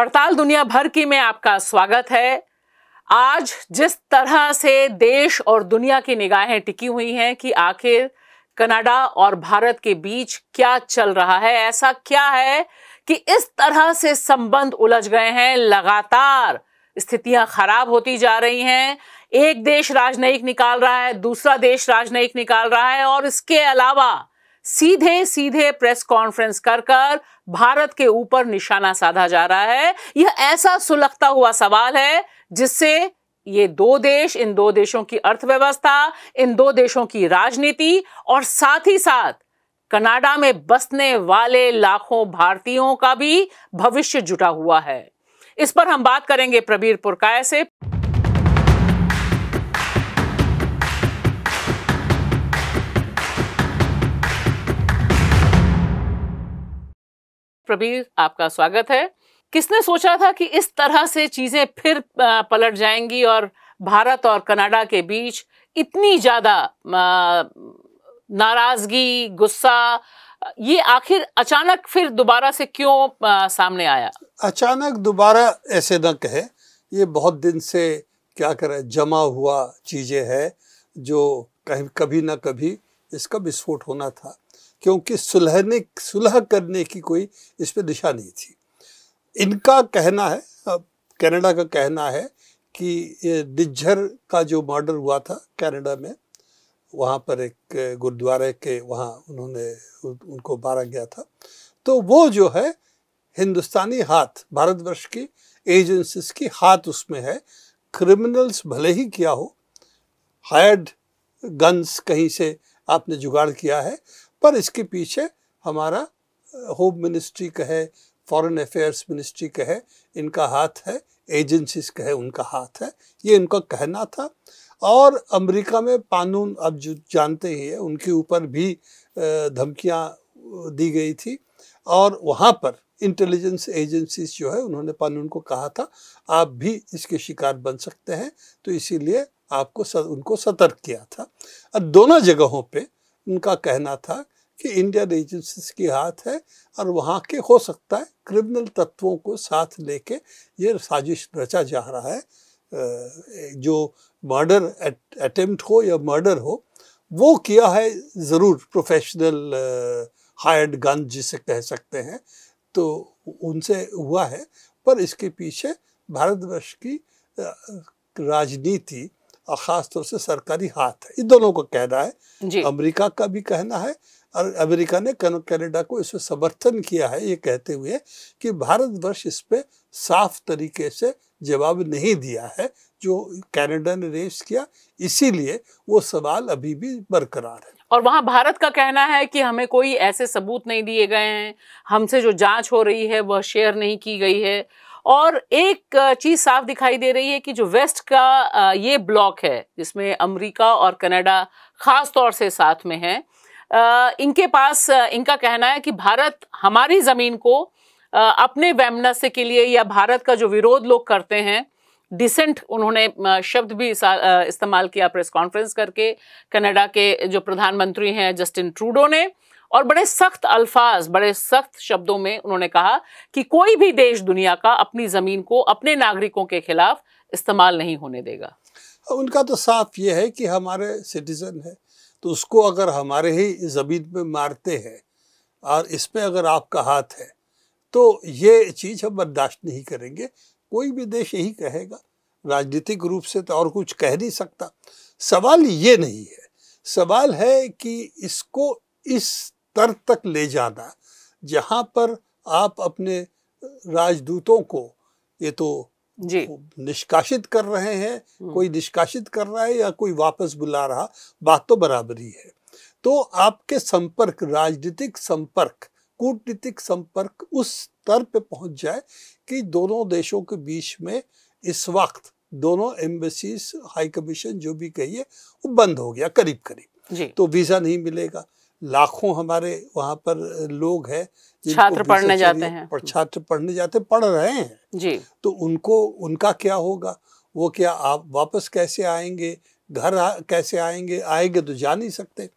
पड़ताल दुनिया भर की में आपका स्वागत है आज जिस तरह से देश और दुनिया की निगाहें टिकी हुई हैं कि आखिर कनाडा और भारत के बीच क्या चल रहा है ऐसा क्या है कि इस तरह से संबंध उलझ गए हैं लगातार स्थितियां खराब होती जा रही हैं एक देश राजनयिक निकाल रहा है दूसरा देश राजनयिक निकाल रहा है और इसके अलावा सीधे सीधे प्रेस कॉन्फ्रेंस कर कर भारत के ऊपर निशाना साधा जा रहा है यह ऐसा सुलगता हुआ सवाल है जिससे ये दो देश इन दो देशों की अर्थव्यवस्था इन दो देशों की राजनीति और साथ ही साथ कनाडा में बसने वाले लाखों भारतीयों का भी भविष्य जुटा हुआ है इस पर हम बात करेंगे प्रबीर पुरकाय से प्रबीर आपका स्वागत है किसने सोचा था कि इस तरह से चीज़ें फिर पलट जाएंगी और भारत और कनाडा के बीच इतनी ज़्यादा नाराज़गी गुस्सा ये आखिर अचानक फिर दोबारा से क्यों सामने आया अचानक दोबारा ऐसे न कहे ये बहुत दिन से क्या करे जमा हुआ चीज़ें है जो कहीं कभी ना कभी इसका विस्फोट होना था क्योंकि सुलहने सुलह करने की कोई इस पर दिशा नहीं थी इनका कहना है अब कनाडा का कहना है कि डिज्जर का जो मर्डर हुआ था कनाडा में वहाँ पर एक गुरुद्वारे के वहाँ उन्होंने उनको मारा गया था तो वो जो है हिंदुस्तानी हाथ भारतवर्ष की एजेंसीज की हाथ उसमें है क्रिमिनल्स भले ही किया हो हायर्ड गन्स कहीं से आपने जुगाड़ किया है पर इसके पीछे हमारा होम मिनिस्ट्री का है फॉरेन अफेयर्स मिनिस्ट्री का है इनका हाथ है एजेंसीज का है उनका हाथ है ये इनका कहना था और अमेरिका में कानून अब जो जानते ही है उनके ऊपर भी धमकियां दी गई थी और वहाँ पर इंटेलिजेंस एजेंसीज जो है उन्होंने कानून को कहा था आप भी इसके शिकार बन सकते हैं तो इसीलिए आपको सत, उनको सतर्क किया था और दोनों जगहों पे उनका कहना था कि इंडियन एजेंसीज के हाथ है और वहाँ के हो सकता है क्रिमिनल तत्वों को साथ लेके ये साजिश रचा जा रहा है जो मर्डर अटेम्प्ट हो या मर्डर हो वो किया है ज़रूर प्रोफेशनल हायर्ड गन जिसे कह सकते हैं तो उनसे हुआ है पर इसके पीछे भारतवर्ष की राजनीति और ख़ासतौर से सरकारी हाथ है इन दोनों का कहना है अमेरिका का भी कहना है और अमेरिका ने कनाडा को इसमें समर्थन किया है ये कहते हुए कि भारतवर्ष इस पर साफ तरीके से जवाब नहीं दिया है जो कनाडा ने रेस किया इसीलिए वो सवाल अभी भी बरकरार है और वहाँ भारत का कहना है कि हमें कोई ऐसे सबूत नहीं दिए गए हैं हमसे जो जांच हो रही है वह शेयर नहीं की गई है और एक चीज़ साफ दिखाई दे रही है कि जो वेस्ट का ये ब्लॉक है जिसमें अमेरिका और कनाडा ख़ास तौर से साथ में है इनके पास इनका कहना है कि भारत हमारी ज़मीन को अपने वैमनस्य के लिए या भारत का जो विरोध लोग करते हैं डिसेंट उन्होंने शब्द भी इस्तेमाल किया प्रेस कॉन्फ्रेंस करके कनाडा के जो प्रधानमंत्री हैं जस्टिन ट्रूडो ने और बड़े सख्त अल्फाज बड़े सख्त शब्दों में उन्होंने कहा कि कोई भी देश दुनिया का अपनी ज़मीन को अपने नागरिकों के खिलाफ इस्तेमाल नहीं होने देगा उनका तो साफ ये है कि हमारे सिटीज़न है तो उसको अगर हमारे ही ज़मीन में मारते हैं और इसमें अगर आपका हाथ है तो ये चीज़ हम बर्दाश्त नहीं करेंगे कोई भी देश यही कहेगा राजनीतिक रूप से तो और कुछ कह नहीं सकता सवाल ये नहीं है सवाल है कि इसको इस स्तर तक ले जाना जहाँ पर आप अपने राजदूतों को ये तो जी निष्कासित कर रहे हैं हम्म। कोई निष्कासित कर रहा है या कोई वापस बुला रहा बात तो बराबरी है तो आपके संपर्क राजनीतिक संपर्क कूटनीतिक संपर्क उस स्तर पे पहुंच जाए कि दोनों देशों के बीच में इस वक्त दोनों एम्बेसीज हाई कमीशन जो भी कहिए वो बंद हो गया करीब करीब तो वीज़ा नहीं मिलेगा लाखों हमारे वहाँ पर लोग हैं छात्र पढ़ने जाते हैं और छात्र पढ़ने जाते पढ़ रहे हैं जी तो उनको उनका क्या होगा वो क्या आप वापस कैसे आएंगे घर आ, कैसे आएंगे आएंगे तो जा नहीं सकते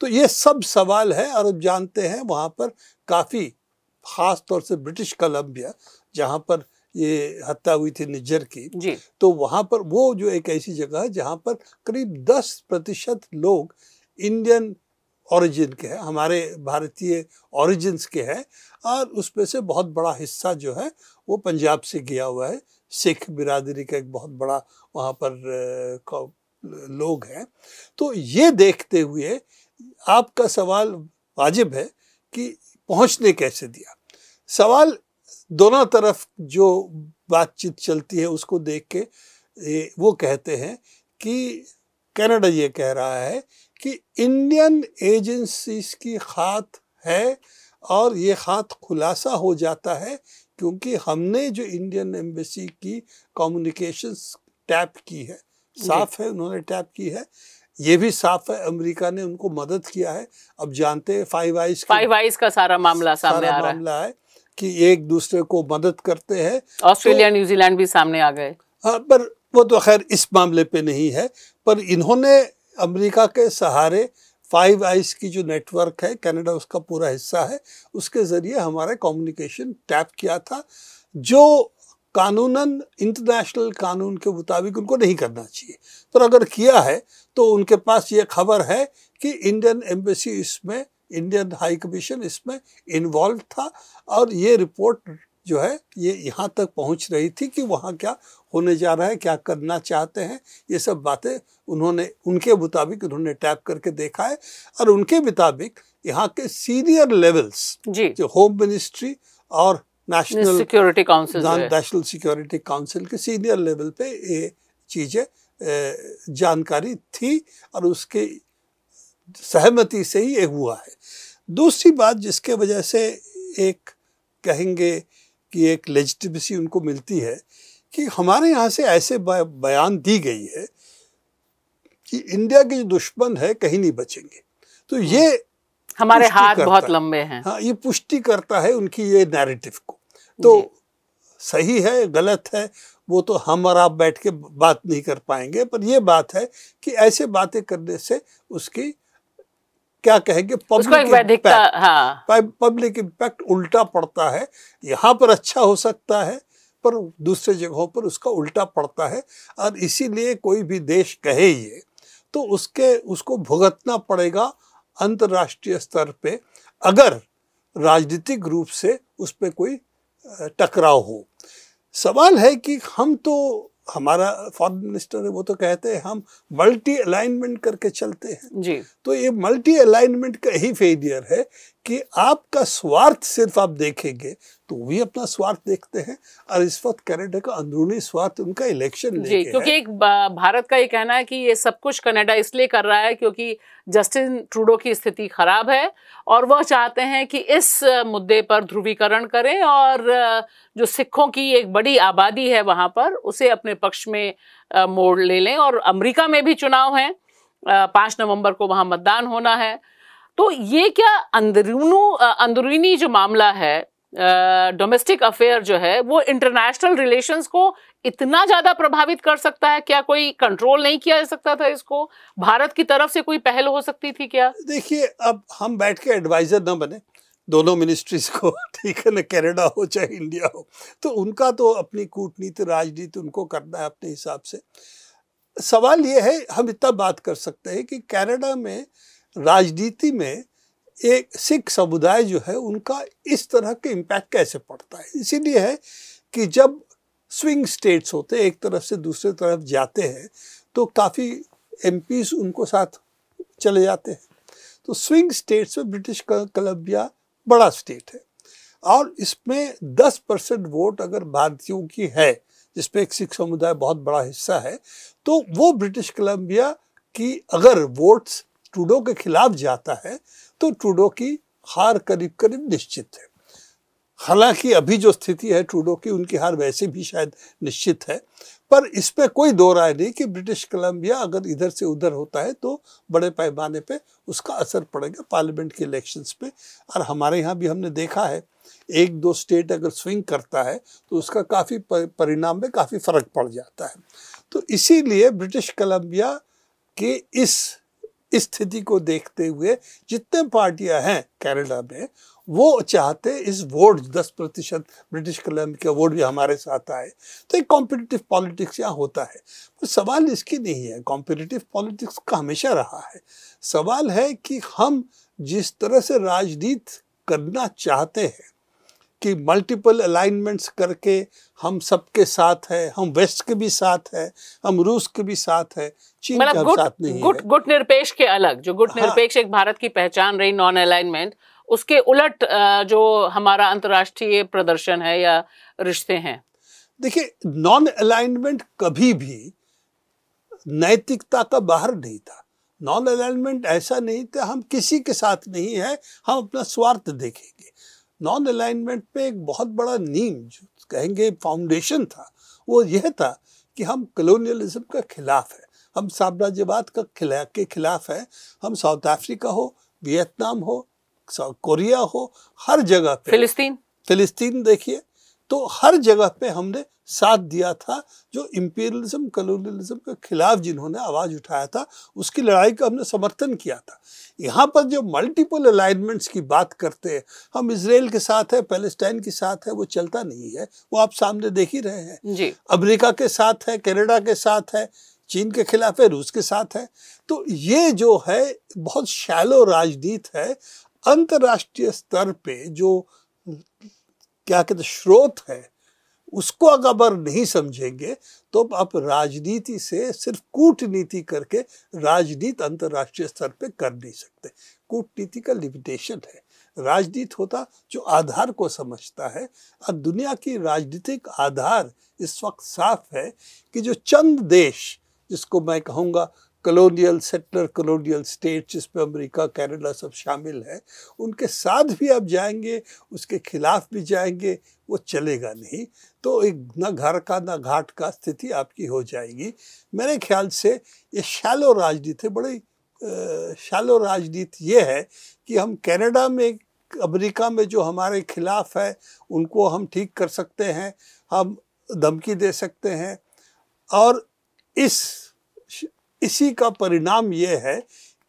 तो ये सब सवाल है और अब जानते हैं वहाँ पर काफ़ी खास तौर से ब्रिटिश कोलम्बिया जहाँ पर ये हत्या हुई थी निज्जर की जी। तो वहाँ पर वो जो एक ऐसी जगह है जहाँ पर करीब दस प्रतिशत लोग इंडियन ओरिजिन के हैं हमारे भारतीय ओरिजिन्स के हैं और उसमें से बहुत बड़ा हिस्सा जो है वो पंजाब से गया हुआ है सिख बिरादरी का एक बहुत बड़ा वहाँ पर लोग हैं तो ये देखते हुए आपका सवाल वाजिब है कि पहुँचने कैसे दिया सवाल दोनों तरफ जो बातचीत चलती है उसको देख के वो कहते हैं कि कनाडा ये कह रहा है कि इंडियन एजेंसीज की खात है और ये खात खुलासा हो जाता है क्योंकि हमने जो इंडियन एम्बेसी की कम्युनिकेशंस टैप की है साफ है उन्होंने टैप की है ये भी साफ है अमेरिका ने उनको मदद किया है अब जानते हैं फाइव आइज फाइव आइज का सारा मामला सामने सारा आ रहा मामला है कि एक दूसरे को मदद करते हैं ऑस्ट्रेलिया तो, न्यूजीलैंड भी सामने आ गए हाँ पर वो तो खैर इस मामले पे नहीं है पर इन्होंने अमेरिका के सहारे फाइव आइज की जो नेटवर्क है कनाडा उसका पूरा हिस्सा है उसके ज़रिए हमारा कम्युनिकेशन टैप किया था जो कानूनन इंटरनेशनल कानून के मुताबिक उनको नहीं करना चाहिए पर तो अगर किया है तो उनके पास ये खबर है कि इंडियन एम्बेसी इसमें इंडियन हाई कमीशन इसमें इन्वॉल्व था और ये रिपोर्ट जो है ये यहाँ तक पहुँच रही थी कि वहाँ क्या होने जा रहा है क्या करना चाहते हैं ये सब बातें उन्होंने उनके मुताबिक उन्होंने टैप करके देखा है और उनके मुताबिक यहाँ के सीनियर लेवल्स जो होम मिनिस्ट्री और national security council national security council के सीनियर लेवल पे ये चीज़ें जानकारी थी और उसके सहमति से ही ये हुआ है दूसरी बात जिसके वजह से एक कहेंगे की एक लेजिटिमेसी उनको मिलती है कि हमारे यहाँ से ऐसे बयान दी गई है कि इंडिया के जो दुश्मन है कहीं नहीं बचेंगे तो हम्म। ये हमारे हाथ बहुत लंबे हैं हाँ ये पुष्टि करता है उनकी ये नैरेटिव को तो सही है गलत है वो तो हम और आप बैठ के बात नहीं कर पाएंगे पर यह बात है कि ऐसे बातें करने से उसकी क्या कहेंगे पब्लिक इम्पैक्ट हाँ। पब्लिक इम्पैक्ट उल्टा पड़ता है यहाँ पर अच्छा हो सकता है पर दूसरे जगहों पर उसका उल्टा पड़ता है और इसीलिए कोई भी देश कहे ये तो उसके उसको भुगतना पड़ेगा अंतर्राष्ट्रीय स्तर पे अगर राजनीतिक रूप से उस पर कोई टकराव हो सवाल है कि हम तो हमारा फॉरेन मिनिस्टर है वो तो कहते हैं हम मल्टी अलाइनमेंट करके चलते हैं जी तो ये मल्टी अलाइनमेंट का ही फेलियर है कि आपका स्वार्थ सिर्फ आप देखेंगे तो वही अपना स्वार्थ देखते हैं और इस वक्त कनाडा का अंदरूनी स्वार्थ उनका इलेक्शन जी क्योंकि एक भारत का ये कहना है कि ये सब कुछ कनाडा इसलिए कर रहा है क्योंकि जस्टिन ट्रूडो की स्थिति खराब है और वह चाहते हैं कि इस मुद्दे पर ध्रुवीकरण करें और जो सिखों की एक बड़ी आबादी है वहाँ पर उसे अपने पक्ष में मोड़ ले लें और अमरीका में भी चुनाव हैं पाँच नवंबर को वहाँ मतदान होना है तो ये क्या अंदरूनू अंदरूनी जो मामला है डोमेस्टिक अफेयर जो है वो इंटरनेशनल रिलेशंस को इतना ज़्यादा प्रभावित कर सकता है क्या कोई कंट्रोल नहीं किया जा सकता था इसको भारत की तरफ से कोई पहल हो सकती थी क्या देखिए अब हम बैठ के एडवाइज़र ना बने दोनों मिनिस्ट्रीज को ठीक है ना कैनेडा हो चाहे इंडिया हो तो उनका तो अपनी कूटनीति राजनीति उनको करना है अपने हिसाब से सवाल ये है हम इतना बात कर सकते हैं कि कैनेडा में राजनीति में एक सिख समुदाय जो है उनका इस तरह के इम्पैक्ट कैसे पड़ता है इसीलिए है कि जब स्विंग स्टेट्स होते एक तरफ से दूसरे तरफ जाते हैं तो काफ़ी एम उनको साथ चले जाते हैं तो स्विंग स्टेट्स में ब्रिटिश कलम्बिया बड़ा स्टेट है और इसमें 10 परसेंट वोट अगर भारतीयों की है जिसमें एक सिख समुदाय बहुत बड़ा हिस्सा है तो वो ब्रिटिश कलम्बिया की अगर वोट्स ट्रूडो के खिलाफ जाता है तो ट्रूडो की हार करीब करीब निश्चित है हालांकि अभी जो स्थिति है ट्रूडो की उनकी हार वैसे भी शायद निश्चित है पर इस पर कोई दो राय नहीं कि ब्रिटिश कोलंबिया अगर इधर से उधर होता है तो बड़े पैमाने पे उसका असर पड़ेगा पार्लियामेंट के इलेक्शंस पे और हमारे यहाँ भी हमने देखा है एक दो स्टेट अगर स्विंग करता है तो उसका काफ़ी परिणाम में काफ़ी फर्क पड़ जाता है तो इसीलिए ब्रिटिश कोलंबिया के इस स्थिति को देखते हुए जितने पार्टियां हैं केरला में वो चाहते इस वोट दस प्रतिशत ब्रिटिश कोलम्बिया के वोट भी हमारे साथ आए तो एक कॉम्पिटिटिव पॉलिटिक्स यहाँ होता है पर सवाल इसकी नहीं है कॉम्पिटिटिव पॉलिटिक्स का हमेशा रहा है सवाल है कि हम जिस तरह से राजनीति करना चाहते हैं कि मल्टीपल अलाइनमेंट्स करके हम सबके साथ है हम वेस्ट के भी साथ है हम रूस के भी साथ है चीन मतलब गुट, साथ नहीं गुट, है गुट निरपेक्ष के अलग जो गुट हाँ, निरपेक्ष एक भारत की पहचान रही नॉन अलाइनमेंट उसके उलट जो हमारा अंतर्राष्ट्रीय प्रदर्शन है या रिश्ते हैं देखिए नॉन अलाइनमेंट कभी भी नैतिकता का बाहर नहीं था नॉन अलाइनमेंट ऐसा नहीं था हम किसी के साथ नहीं है हम अपना स्वार्थ देखेंगे नॉन अलाइनमेंट पे एक बहुत बड़ा नीम जो कहेंगे फाउंडेशन था वो यह था कि हम कलोनियलिज्म का खिलाफ है हम साम्राज्यवाद का खिला के खिलाफ है हम साउथ अफ्रीका हो वियतनाम हो साउथ कोरिया हो हर जगह पे फिलिस्तीन फिलिस्तीन देखिए तो हर जगह पे हमने साथ दिया था जो इम्पीरियलिज्म कलोनियलिज्म के खिलाफ जिन्होंने आवाज़ उठाया था उसकी लड़ाई का हमने समर्थन किया था यहाँ पर जो मल्टीपल अलाइनमेंट्स की बात करते हैं हम इसराइल के साथ है पैलेस्टाइन के साथ है वो चलता नहीं है वो आप सामने देख ही रहे हैं अमरीका के साथ है कैनेडा के साथ है चीन के खिलाफ है रूस के साथ है तो ये जो है बहुत शैलो राजनीत है अंतर्राष्ट्रीय स्तर पे जो क्या कहते श्रोत है उसको अगर नहीं समझेंगे तो आप राजनीति से सिर्फ कूटनीति करके राजनीति अंतर्राष्ट्रीय स्तर पे कर नहीं सकते कूटनीति का लिमिटेशन है राजनीति होता जो आधार को समझता है और दुनिया की राजनीतिक आधार इस वक्त साफ है कि जो चंद देश जिसको मैं कहूँगा कलोनियल सेटलर कलोनियल स्टेट जिसमें अमेरिका कनाडा सब शामिल है उनके साथ भी आप जाएंगे उसके खिलाफ भी जाएंगे वो चलेगा नहीं तो एक न घर का न घाट का स्थिति आपकी हो जाएगी मेरे ख्याल से ये शैलो राजनीति है बड़ी शैलो राजनीति ये है कि हम कनाडा में अमेरिका में जो हमारे खिलाफ है उनको हम ठीक कर सकते हैं हम धमकी दे सकते हैं और इस इसी का परिणाम यह है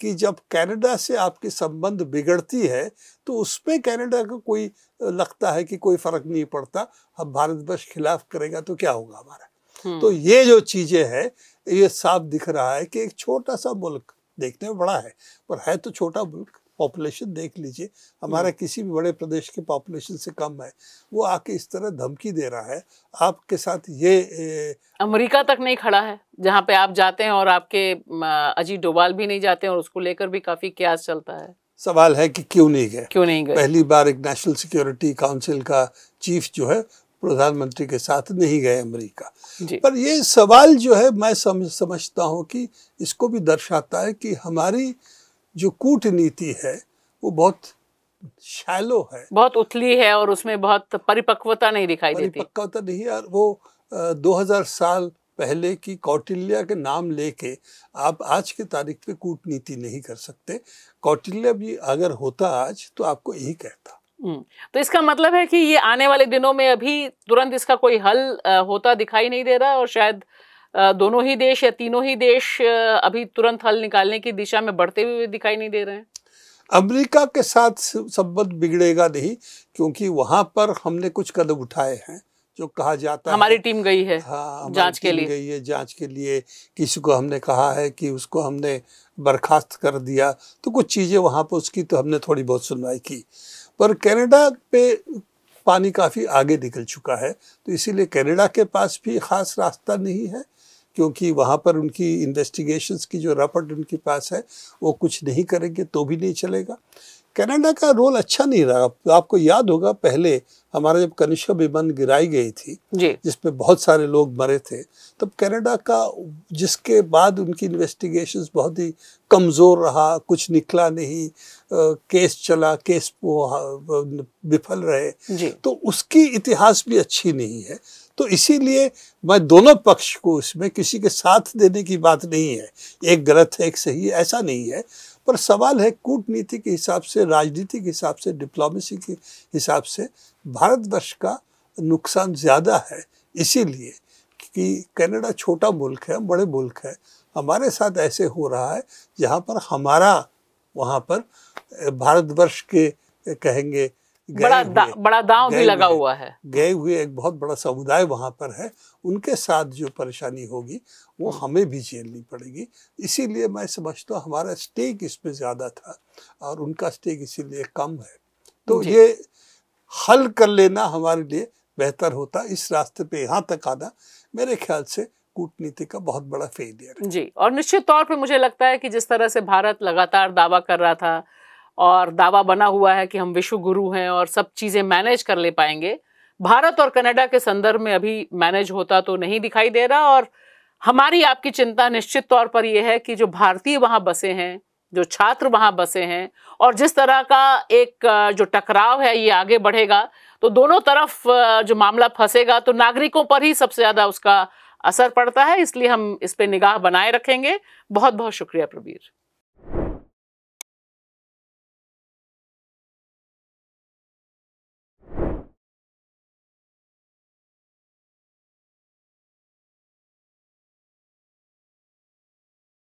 कि जब कनाडा से आपके संबंध बिगड़ती है तो उसमें कनाडा को कोई लगता है कि कोई फर्क नहीं पड़ता हम भारतवर्ष खिलाफ करेगा तो क्या होगा हमारा हम्म। तो ये जो चीज़ें हैं ये साफ दिख रहा है कि एक छोटा सा मुल्क देखने में बड़ा है पर है तो छोटा मुल्क पॉपुलेशन देख लीजिए हमारा हम्म। किसी भी बड़े प्रदेश के पॉपुलेशन से कम है वो आके इस तरह धमकी दे रहा है आपके साथ ये ए... अमेरिका तक नहीं खड़ा है जहाँ पे आप जाते हैं और आपके अजीत डोभाल भी नहीं जाते हैं और उसको लेकर भी काफी क्यास चलता है सवाल है कि क्यों नहीं गए क्यों नहीं गए पहली बार एक नेशनल सिक्योरिटी काउंसिल का चीफ जो है प्रधानमंत्री के साथ नहीं गए अमेरिका पर ये सवाल जो है मैं समझ समझता हूँ कि इसको भी दर्शाता है कि हमारी जो कूटनीति है वो बहुत शैलो है बहुत उथली है और उसमें बहुत परिपक्वता नहीं दिखाई देती परिपक्वता नहीं यार वो 2000 साल पहले की कौटिल्या के नाम लेके आप आज के तारीख पे कूटनीति नहीं कर सकते कौटिल्या भी अगर होता आज तो आपको यही कहता हम्म, तो इसका मतलब है कि ये आने वाले दिनों में अभी तुरंत इसका कोई हल होता दिखाई नहीं दे रहा और शायद दोनों ही देश या तीनों ही देश अभी तुरंत हल निकालने की दिशा में बढ़ते हुए दिखाई नहीं दे रहे हैं अमेरिका के साथ संबंध बिगड़ेगा नहीं क्योंकि वहां पर हमने कुछ कदम उठाए हैं जो कहा जाता है हमारी टीम गई है हाँ जांच के लिए गई है जांच के लिए किसी को हमने कहा है कि उसको हमने बर्खास्त कर दिया तो कुछ चीज़ें वहाँ पर उसकी तो हमने थोड़ी बहुत सुनवाई की पर कनाडा पे पानी काफ़ी आगे निकल चुका है तो इसीलिए कनाडा के पास भी ख़ास रास्ता नहीं है क्योंकि वहाँ पर उनकी इन्वेस्टिगेशंस की जो रपट उनके पास है वो कुछ नहीं करेंगे तो भी नहीं चलेगा कनाडा का रोल अच्छा नहीं रहा आपको याद होगा पहले हमारा जब कनिष्का विमान गिराई गई थी जिसमें बहुत सारे लोग मरे थे तब कनाडा का जिसके बाद उनकी इन्वेस्टिगेशंस बहुत ही कमज़ोर रहा कुछ निकला नहीं आ, केस चला केस विफल रहे तो उसकी इतिहास भी अच्छी नहीं है तो इसीलिए मैं दोनों पक्ष को इसमें किसी के साथ देने की बात नहीं है एक गलत है एक सही है ऐसा नहीं है पर सवाल है कूटनीति के हिसाब से राजनीति के हिसाब से डिप्लोमेसी के हिसाब से भारतवर्ष का नुकसान ज़्यादा है इसीलिए कि कनाडा छोटा मुल्क है बड़े मुल्क है हमारे साथ ऐसे हो रहा है जहाँ पर हमारा वहाँ पर भारतवर्ष के कहेंगे बड़ा दा, बड़ा दांव भी लगा हुआ है गए हुए एक बहुत बड़ा समुदाय वहां पर है उनके साथ जो परेशानी होगी वो हम्म। हमें भी झेलनी पड़ेगी इसीलिए मैं समझता हूँ हमारा स्टेक इसमें ज़्यादा था और उनका स्टेक इसीलिए कम है तो ये हल कर लेना हमारे लिए बेहतर होता इस रास्ते पे यहाँ तक आना मेरे ख्याल से कूटनीति का बहुत बड़ा फेलियर जी और निश्चित तौर पर मुझे लगता है कि जिस तरह से भारत लगातार दावा कर रहा था और दावा बना हुआ है कि हम विश्व गुरु हैं और सब चीज़ें मैनेज कर ले पाएंगे भारत और कनाडा के संदर्भ में अभी मैनेज होता तो नहीं दिखाई दे रहा और हमारी आपकी चिंता निश्चित तौर पर यह है कि जो भारतीय वहाँ बसे हैं जो छात्र वहाँ बसे हैं और जिस तरह का एक जो टकराव है ये आगे बढ़ेगा तो दोनों तरफ जो मामला फंसेगा तो नागरिकों पर ही सबसे ज़्यादा उसका असर पड़ता है इसलिए हम इस पर निगाह बनाए रखेंगे बहुत बहुत शुक्रिया प्रवीर